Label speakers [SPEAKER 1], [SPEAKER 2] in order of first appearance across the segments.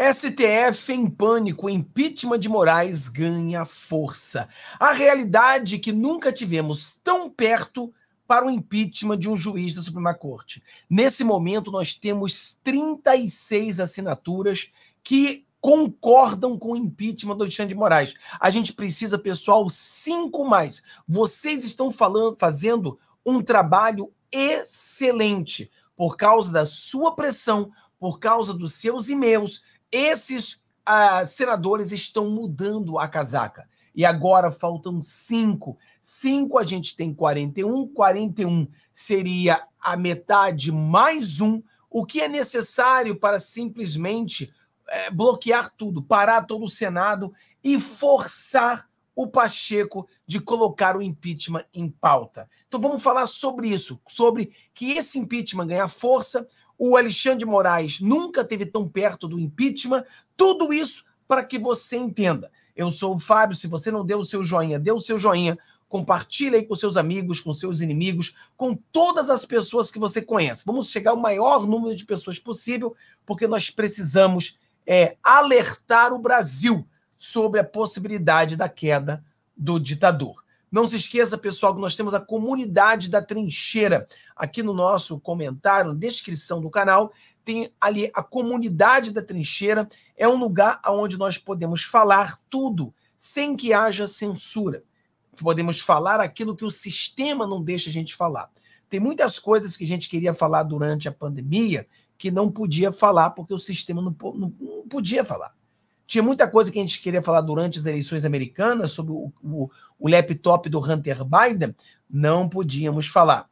[SPEAKER 1] STF em pânico, impeachment de Moraes ganha força. A realidade é que nunca tivemos tão perto para o impeachment de um juiz da Suprema Corte. Nesse momento, nós temos 36 assinaturas que concordam com o impeachment do Alexandre de Moraes. A gente precisa, pessoal, cinco mais. Vocês estão falando, fazendo um trabalho excelente por causa da sua pressão, por causa dos seus e-mails, esses ah, senadores estão mudando a casaca. E agora faltam cinco. Cinco a gente tem 41. 41 seria a metade mais um, o que é necessário para simplesmente é, bloquear tudo, parar todo o Senado e forçar o Pacheco de colocar o impeachment em pauta. Então vamos falar sobre isso, sobre que esse impeachment ganhar força, o Alexandre de Moraes nunca teve tão perto do impeachment. Tudo isso para que você entenda. Eu sou o Fábio. Se você não deu o seu joinha, dê o seu joinha. Compartilhe aí com seus amigos, com seus inimigos, com todas as pessoas que você conhece. Vamos chegar ao maior número de pessoas possível, porque nós precisamos é, alertar o Brasil sobre a possibilidade da queda do ditador. Não se esqueça, pessoal, que nós temos a comunidade da trincheira. Aqui no nosso comentário, na descrição do canal, tem ali a comunidade da trincheira. É um lugar onde nós podemos falar tudo sem que haja censura. Podemos falar aquilo que o sistema não deixa a gente falar. Tem muitas coisas que a gente queria falar durante a pandemia que não podia falar porque o sistema não, não, não podia falar. Tinha muita coisa que a gente queria falar durante as eleições americanas sobre o, o, o laptop do Hunter Biden, não podíamos falar.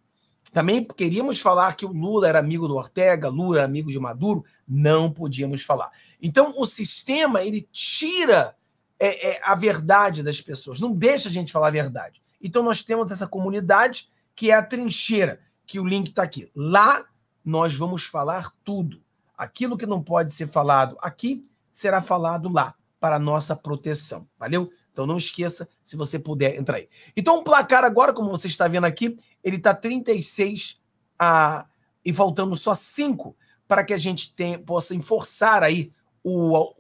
[SPEAKER 1] Também queríamos falar que o Lula era amigo do Ortega, Lula era amigo de Maduro, não podíamos falar. Então o sistema ele tira é, é, a verdade das pessoas, não deixa a gente falar a verdade. Então nós temos essa comunidade que é a trincheira, que o link está aqui. Lá nós vamos falar tudo. Aquilo que não pode ser falado aqui, será falado lá para nossa proteção. Valeu? Então não esqueça, se você puder, entrar aí. Então o placar agora, como você está vendo aqui, ele está 36 a e faltando só 5 para que a gente tenha, possa enforçar aí o,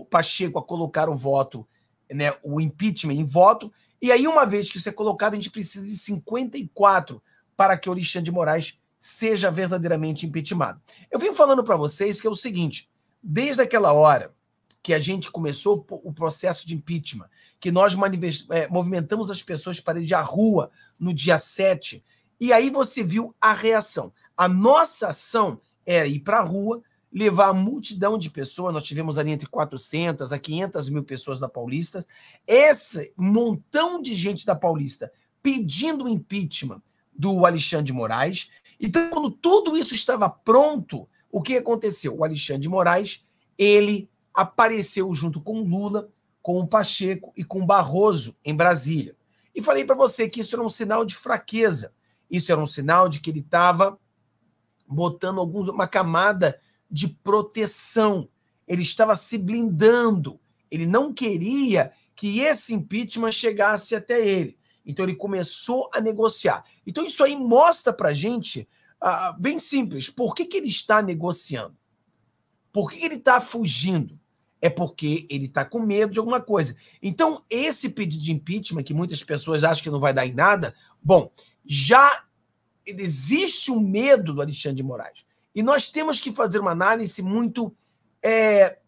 [SPEAKER 1] o Pacheco a colocar o voto, né, o impeachment em voto. E aí, uma vez que isso é colocado, a gente precisa de 54 para que o Alexandre de Moraes seja verdadeiramente impeachmentado. Eu venho falando para vocês que é o seguinte: Desde aquela hora que a gente começou o processo de impeachment, que nós é, movimentamos as pessoas para ir à rua no dia 7, e aí você viu a reação. A nossa ação era ir para a rua, levar a multidão de pessoas, nós tivemos ali entre 400 a 500 mil pessoas da Paulista, esse montão de gente da Paulista pedindo o impeachment do Alexandre de Moraes. Então, quando tudo isso estava pronto, o que aconteceu? O Alexandre de Moraes, ele apareceu junto com Lula, com o Pacheco e com Barroso em Brasília. E falei para você que isso era um sinal de fraqueza. Isso era um sinal de que ele estava botando alguma uma camada de proteção. Ele estava se blindando. Ele não queria que esse impeachment chegasse até ele. Então ele começou a negociar. Então isso aí mostra para gente ah, ah, bem simples. Por que, que ele está negociando? Por que, que ele está fugindo? É porque ele está com medo de alguma coisa. Então, esse pedido de impeachment, que muitas pessoas acham que não vai dar em nada, bom, já existe um medo do Alexandre de Moraes. E nós temos que fazer uma análise muito é,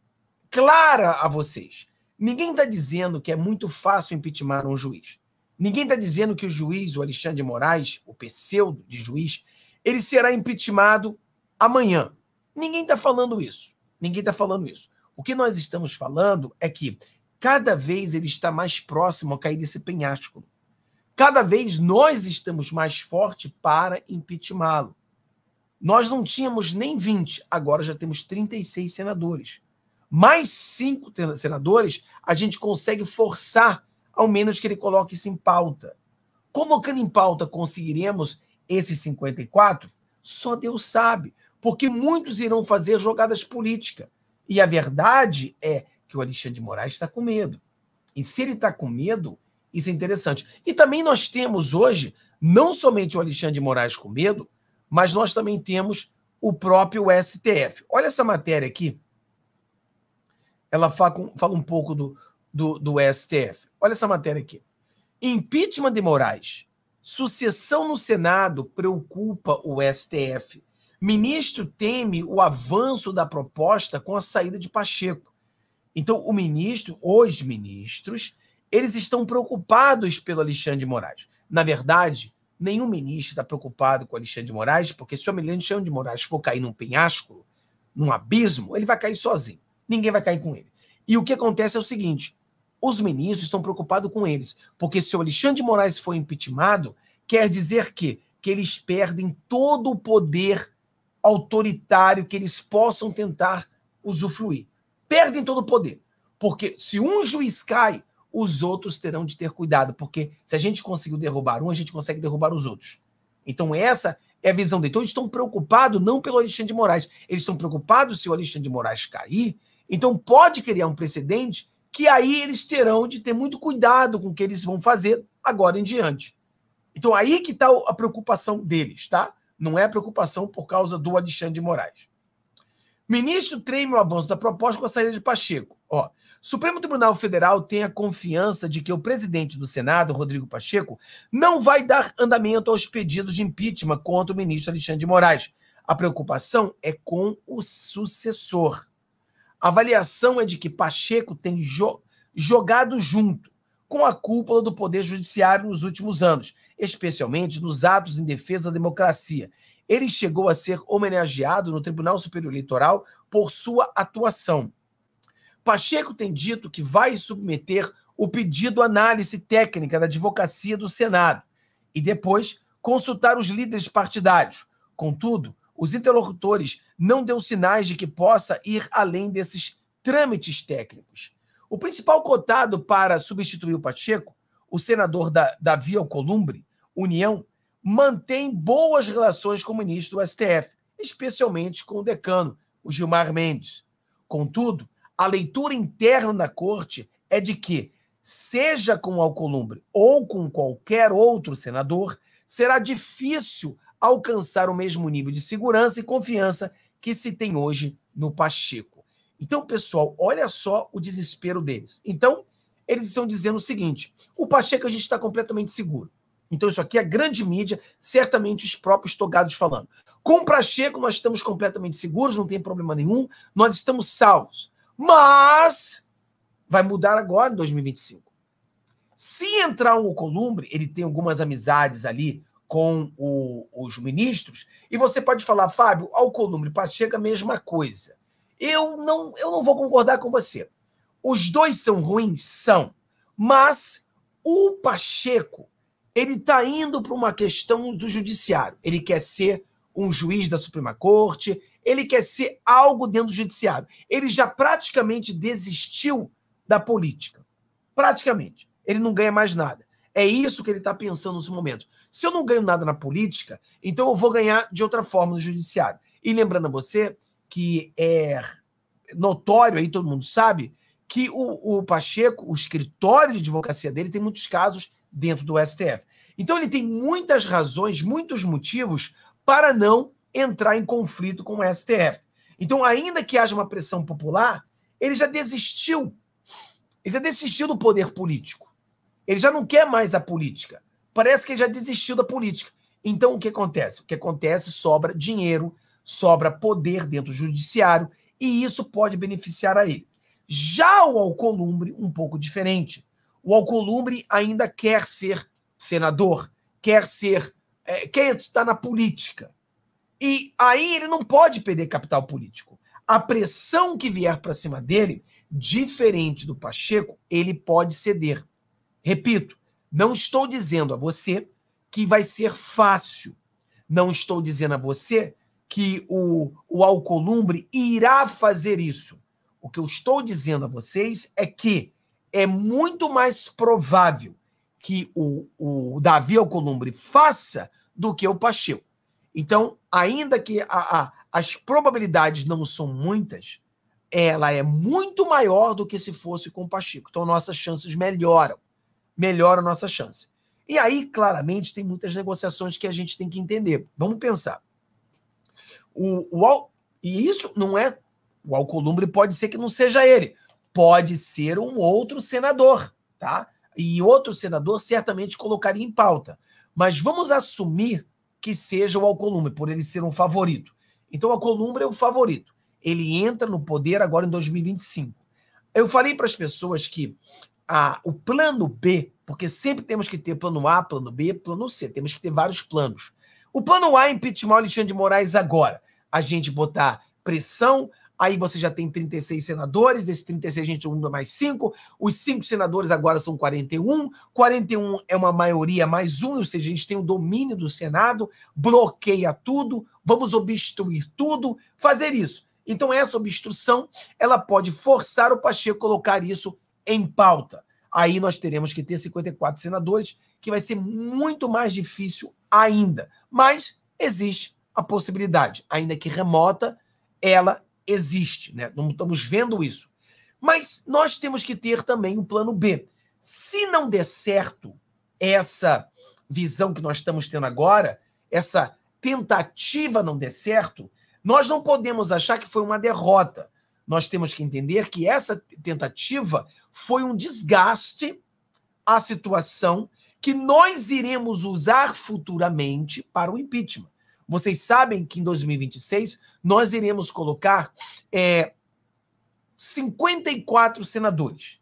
[SPEAKER 1] clara a vocês. Ninguém está dizendo que é muito fácil impeachment um juiz. Ninguém está dizendo que o juiz, o Alexandre de Moraes, o pseudo de juiz, ele será impeachmentado amanhã. Ninguém está falando isso. Ninguém está falando isso. O que nós estamos falando é que cada vez ele está mais próximo a cair desse penhasco. Cada vez nós estamos mais forte para impeachmentá-lo. Nós não tínhamos nem 20, agora já temos 36 senadores. Mais cinco senadores a gente consegue forçar, ao menos que ele coloque isso em pauta. Colocando em pauta, conseguiremos esses 54, só Deus sabe, porque muitos irão fazer jogadas políticas. E a verdade é que o Alexandre de Moraes está com medo. E se ele está com medo, isso é interessante. E também nós temos hoje, não somente o Alexandre de Moraes com medo, mas nós também temos o próprio STF. Olha essa matéria aqui. Ela fala, um pouco do, do, do STF. Olha essa matéria aqui. Impeachment de Moraes Sucessão no Senado preocupa o STF. Ministro teme o avanço da proposta com a saída de Pacheco. Então, o ministro, os ministros, eles estão preocupados pelo Alexandre de Moraes. Na verdade, nenhum ministro está preocupado com o Alexandre de Moraes, porque se o Alexandre de Moraes for cair num penhasco, num abismo, ele vai cair sozinho. Ninguém vai cair com ele. E o que acontece é o seguinte: os ministros estão preocupados com eles, porque se o Alexandre de Moraes for impeachmentado, quer dizer que, que eles perdem todo o poder autoritário que eles possam tentar usufruir. Perdem todo o poder, porque se um juiz cai, os outros terão de ter cuidado, porque se a gente conseguiu derrubar um, a gente consegue derrubar os outros. Então essa é a visão dele. Então eles estão preocupados não pelo Alexandre de Moraes, eles estão preocupados se o Alexandre de Moraes cair, então pode criar um precedente que aí eles terão de ter muito cuidado com o que eles vão fazer agora em diante. Então aí que está a preocupação deles, tá? Não é a preocupação por causa do Alexandre de Moraes. Ministro treme o avanço da proposta com a saída de Pacheco. Ó, Supremo Tribunal Federal tem a confiança de que o presidente do Senado, Rodrigo Pacheco, não vai dar andamento aos pedidos de impeachment contra o ministro Alexandre de Moraes. A preocupação é com o sucessor. A avaliação é de que Pacheco tem jo jogado junto com a cúpula do Poder Judiciário nos últimos anos, especialmente nos atos em defesa da democracia. Ele chegou a ser homenageado no Tribunal Superior Eleitoral por sua atuação. Pacheco tem dito que vai submeter o pedido à análise técnica da advocacia do Senado e depois consultar os líderes partidários. Contudo, os interlocutores não deu sinais de que possa ir além desses trâmites técnicos. O principal cotado para substituir o Pacheco, o senador da, Davi Alcolumbre, União, mantém boas relações com o ministro do STF, especialmente com o decano, o Gilmar Mendes. Contudo, a leitura interna na corte é de que, seja com Alcolumbre ou com qualquer outro senador, será difícil alcançar o mesmo nível de segurança e confiança que se tem hoje no Pacheco. Então, pessoal, olha só o desespero deles. Então, eles estão dizendo o seguinte: o Pacheco a gente está completamente seguro. Então, isso aqui é grande mídia, certamente os próprios togados falando. Com o Pacheco, nós estamos completamente seguros, não tem problema nenhum, nós estamos salvos. Mas vai mudar agora em 2025. Se entrar um Columbre, ele tem algumas amizades ali com o, os ministros, e você pode falar, Fábio, Alcolumbre, Pacheco, a mesma coisa. Eu não, eu não vou concordar com você. Os dois são ruins? São. Mas o Pacheco, ele está indo para uma questão do judiciário. Ele quer ser um juiz da Suprema Corte, ele quer ser algo dentro do judiciário. Ele já praticamente desistiu da política. Praticamente. Ele não ganha mais nada. É isso que ele está pensando nesse momento. Se eu não ganho nada na política, então eu vou ganhar de outra forma no judiciário. E lembrando a você que é notório, aí todo mundo sabe, que o, o Pacheco, o escritório de advocacia dele, tem muitos casos dentro do STF. Então ele tem muitas razões, muitos motivos para não entrar em conflito com o STF. Então, ainda que haja uma pressão popular, ele já desistiu. Ele já desistiu do poder político. Ele já não quer mais a política. Parece que ele já desistiu da política. Então, o que acontece? O que acontece? Sobra dinheiro, sobra poder dentro do judiciário, e isso pode beneficiar a ele. Já o Alcolumbre, um pouco diferente. O Alcolumbre ainda quer ser senador, quer ser. É, quer estar na política. E aí ele não pode perder capital político. A pressão que vier para cima dele, diferente do Pacheco, ele pode ceder. Repito, não estou dizendo a você que vai ser fácil. Não estou dizendo a você que o, o Alcolumbre irá fazer isso. O que eu estou dizendo a vocês é que é muito mais provável que o, o Davi Alcolumbre faça do que o Pacheco. Então, ainda que a, a, as probabilidades não são muitas, ela é muito maior do que se fosse com o Pacheco. Então, nossas chances melhoram melhora a nossa chance. E aí, claramente, tem muitas negociações que a gente tem que entender. Vamos pensar. O, o, e isso não é. O Alcolumbre pode ser que não seja ele. Pode ser um outro senador, tá? E outro senador certamente colocaria em pauta. Mas vamos assumir que seja o Alcolumbre, por ele ser um favorito. Então, o Alcolumbre é o favorito. Ele entra no poder agora em 2025. Eu falei para as pessoas que a, o plano B, porque sempre temos que ter plano A, plano B, plano C, temos que ter vários planos. O plano A é impeachment Alexandre de Moraes agora. A gente botar pressão, aí você já tem 36 senadores, desses 36 a gente muda mais 5, os 5 senadores agora são 41, 41 é uma maioria mais um, ou seja, a gente tem o um domínio do Senado, bloqueia tudo, vamos obstruir tudo, fazer isso. Então essa obstrução, ela pode forçar o Pacheco a colocar isso em pauta. Aí nós teremos que ter 54 senadores, que vai ser muito mais difícil ainda. Mas existe a possibilidade, ainda que remota, ela existe, né? Não estamos vendo isso. Mas nós temos que ter também um plano B. Se não der certo essa visão que nós estamos tendo agora, essa tentativa não der certo, nós não podemos achar que foi uma derrota nós temos que entender que essa tentativa foi um desgaste à situação que nós iremos usar futuramente para o impeachment. Vocês sabem que em 2026 nós iremos colocar é, 54 senadores.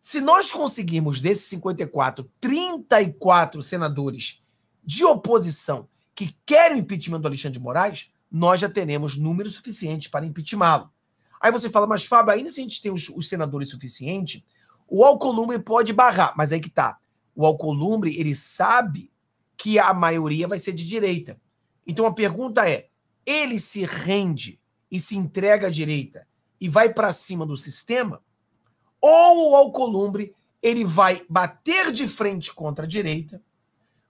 [SPEAKER 1] Se nós conseguirmos desses 54, 34 senadores de oposição que querem o impeachment do Alexandre de Moraes, nós já teremos número suficiente para impeachment lo Aí você fala, mas Fábio, ainda se a gente tem os, os senadores suficiente, o Alcolumbre pode barrar. Mas aí que tá. O Alcolumbre, ele sabe que a maioria vai ser de direita. Então a pergunta é: ele se rende e se entrega à direita e vai para cima do sistema? Ou o Alcolumbre ele vai bater de frente contra a direita?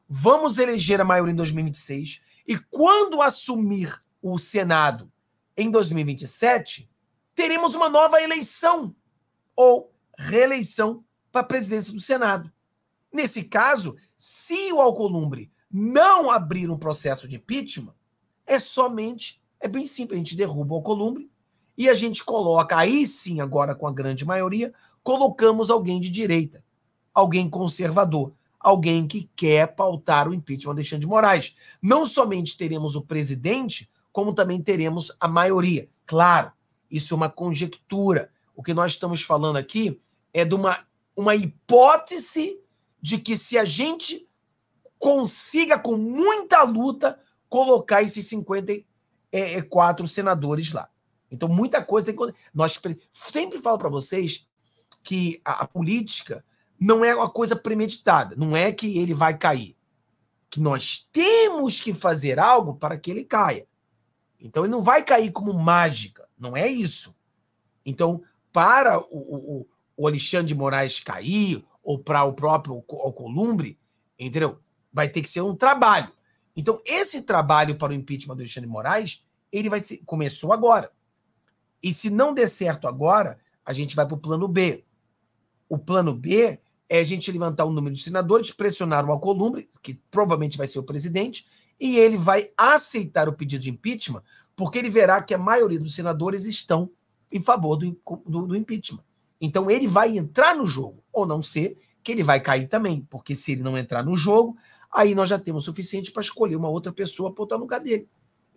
[SPEAKER 1] Vamos eleger a maioria em 2026 e quando assumir o Senado em 2027, teremos uma nova eleição ou reeleição para a presidência do Senado. Nesse caso, se o Alcolumbre não abrir um processo de impeachment, é somente, é bem simples, a gente derruba o Alcolumbre e a gente coloca, aí sim, agora com a grande maioria, colocamos alguém de direita, alguém conservador, alguém que quer pautar o impeachment de Alexandre de Moraes. Não somente teremos o presidente, como também teremos a maioria. Claro, isso é uma conjectura. O que nós estamos falando aqui é de uma, uma hipótese de que se a gente consiga, com muita luta, colocar esses 54 é, é, senadores lá. Então, muita coisa tem que. Nós sempre falo para vocês que a, a, política não é uma coisa premeditada, não é que ele vai cair. Que nós temos que fazer algo para que ele caia. Então ele não vai cair como mágica, não é isso. Então, para o, o, o Alexandre de Moraes cair, ou para o próprio Alcolumbre, entendeu? Vai ter que ser um trabalho. Então, esse trabalho para o impeachment do Alexandre de Moraes, ele vai ser, começou agora. E se não der certo agora, a gente vai para o plano B. O plano B é a gente levantar o um número de senadores, pressionar o Alcolumbre, que provavelmente vai ser o presidente, e ele vai aceitar o pedido de impeachment, porque ele verá que a maioria dos senadores estão em favor do, do, do impeachment. Então ele vai entrar no jogo, ou não ser que ele vai cair também, porque se ele não entrar no jogo, aí nós já temos o suficiente para escolher uma outra pessoa para botar no lugar dele.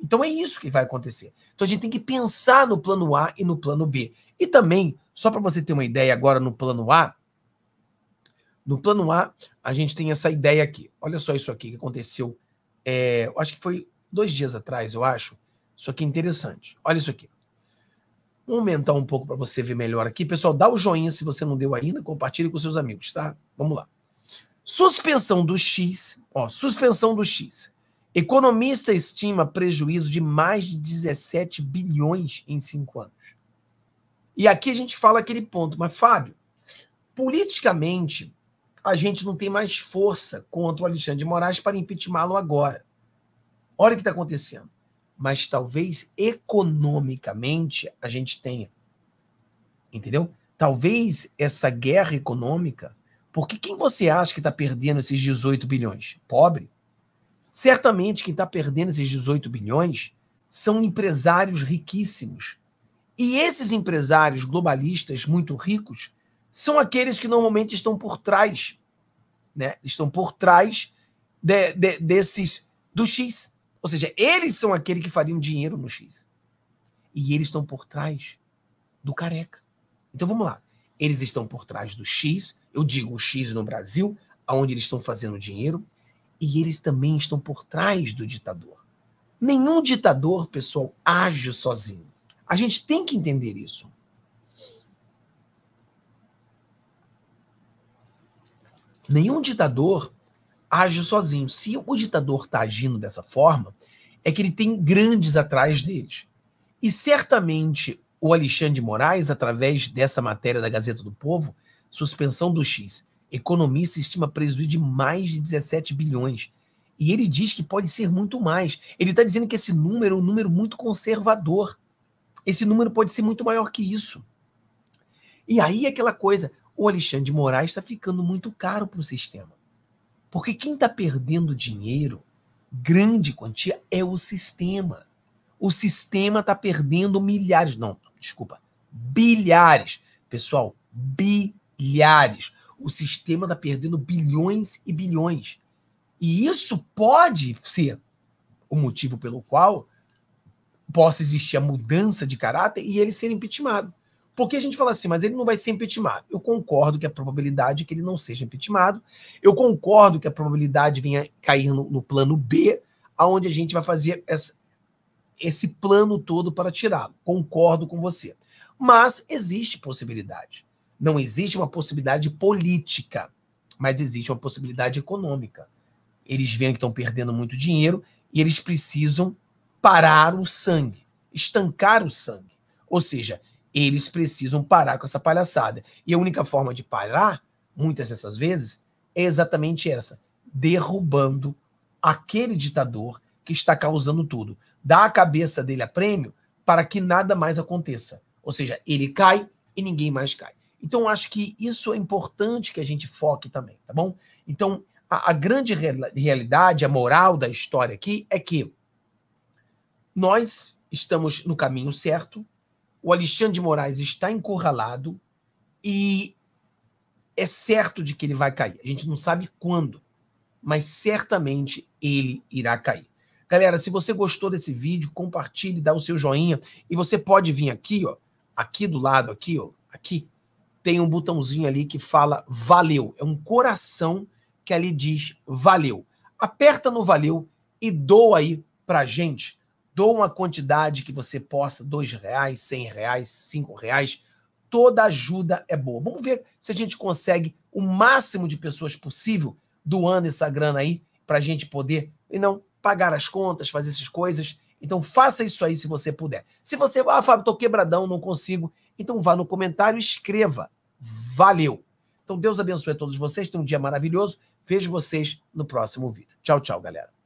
[SPEAKER 1] Então é isso que vai acontecer. Então a gente tem que pensar no plano A e no plano B. E também, só para você ter uma ideia agora no plano A, no plano A, a gente tem essa ideia aqui. Olha só isso aqui que aconteceu é, acho que foi dois dias atrás, eu acho. Isso aqui é interessante. Olha isso aqui. Vou aumentar um pouco para você ver melhor aqui. Pessoal, dá o joinha se você não deu ainda, compartilhe com seus amigos, tá? Vamos lá. Suspensão do X, ó, suspensão do X. Economista estima prejuízo de mais de 17 bilhões em cinco anos. E aqui a gente fala aquele ponto, mas Fábio, politicamente, a gente não tem mais força contra o Alexandre de Moraes para impeachmentá-lo agora. Olha o que está acontecendo. Mas talvez economicamente a gente tenha. Entendeu? Talvez essa guerra econômica. Porque quem você acha que está perdendo esses 18 bilhões? Pobre. Certamente quem está perdendo esses 18 bilhões são empresários riquíssimos. E esses empresários globalistas muito ricos são aqueles que normalmente estão por trás, né? Estão por trás de, de, desses do X. Ou seja, eles são aqueles que fariam dinheiro no X. E eles estão por trás do careca. Então vamos lá. Eles estão por trás do X, eu digo o X no Brasil, aonde eles estão fazendo dinheiro, e eles também estão por trás do ditador. Nenhum ditador, pessoal, age sozinho. A gente tem que entender isso. Nenhum ditador age sozinho. Se o ditador está agindo dessa forma, é que ele tem grandes atrás deles. E certamente o Alexandre de Moraes, através dessa matéria da Gazeta do Povo, suspensão do X, economista estima prejuízo de mais de 17 bilhões. E ele diz que pode ser muito mais. Ele está dizendo que esse número é um número muito conservador. Esse número pode ser muito maior que isso. E aí é aquela coisa, o Alexandre de Moraes está ficando muito caro para o sistema. Porque quem está perdendo dinheiro, grande quantia, é o sistema. O sistema está perdendo milhares, não, desculpa, bilhares. Pessoal, bilhares. O sistema está perdendo bilhões e bilhões. E isso pode ser o motivo pelo qual possa existir a mudança de caráter e ele ser impeachmentado. Porque a gente fala assim, mas ele não vai ser impeachment. Eu concordo que a probabilidade é que ele não seja impeachment. Eu concordo que a probabilidade venha cair no, no plano B, aonde a gente vai fazer essa, esse plano todo para tirá-lo. Concordo com você. Mas existe possibilidade. Não existe uma possibilidade política, mas existe uma possibilidade econômica. Eles veem que estão perdendo muito dinheiro e eles precisam parar o sangue, estancar o sangue. Ou seja, eles precisam parar com essa palhaçada. E a única forma de parar, muitas dessas vezes, é exatamente essa: derrubando aquele ditador que está causando tudo. Dá a cabeça dele a prêmio para que nada mais aconteça. Ou seja, ele cai e ninguém mais cai. Então, acho que isso é importante que a gente foque também, tá bom? Então, a, a grande realidade, a moral da história aqui é que nós estamos no caminho certo, o Alexandre de Moraes está encurralado e é certo de que ele vai cair. A gente não sabe quando, mas certamente ele irá cair. Galera, se você gostou desse vídeo, compartilhe, dá o seu joinha e você pode vir aqui, ó, aqui do lado aqui, ó, aqui tem um botãozinho ali que fala valeu. É um coração que ali diz valeu. Aperta no valeu e doa aí pra gente Dou uma quantidade que você possa, dois reais, cem reais, cinco reais. Toda ajuda é boa. Vamos ver se a gente consegue o máximo de pessoas possível doando essa grana aí para a gente poder e não pagar as contas, fazer essas coisas. Então faça isso aí se você puder. Se você, ah, Fábio, tô quebradão, não consigo. Então vá no comentário e escreva. Valeu. Então Deus abençoe a todos vocês, tenham um dia maravilhoso. Vejo vocês no próximo vídeo. Tchau, tchau, galera.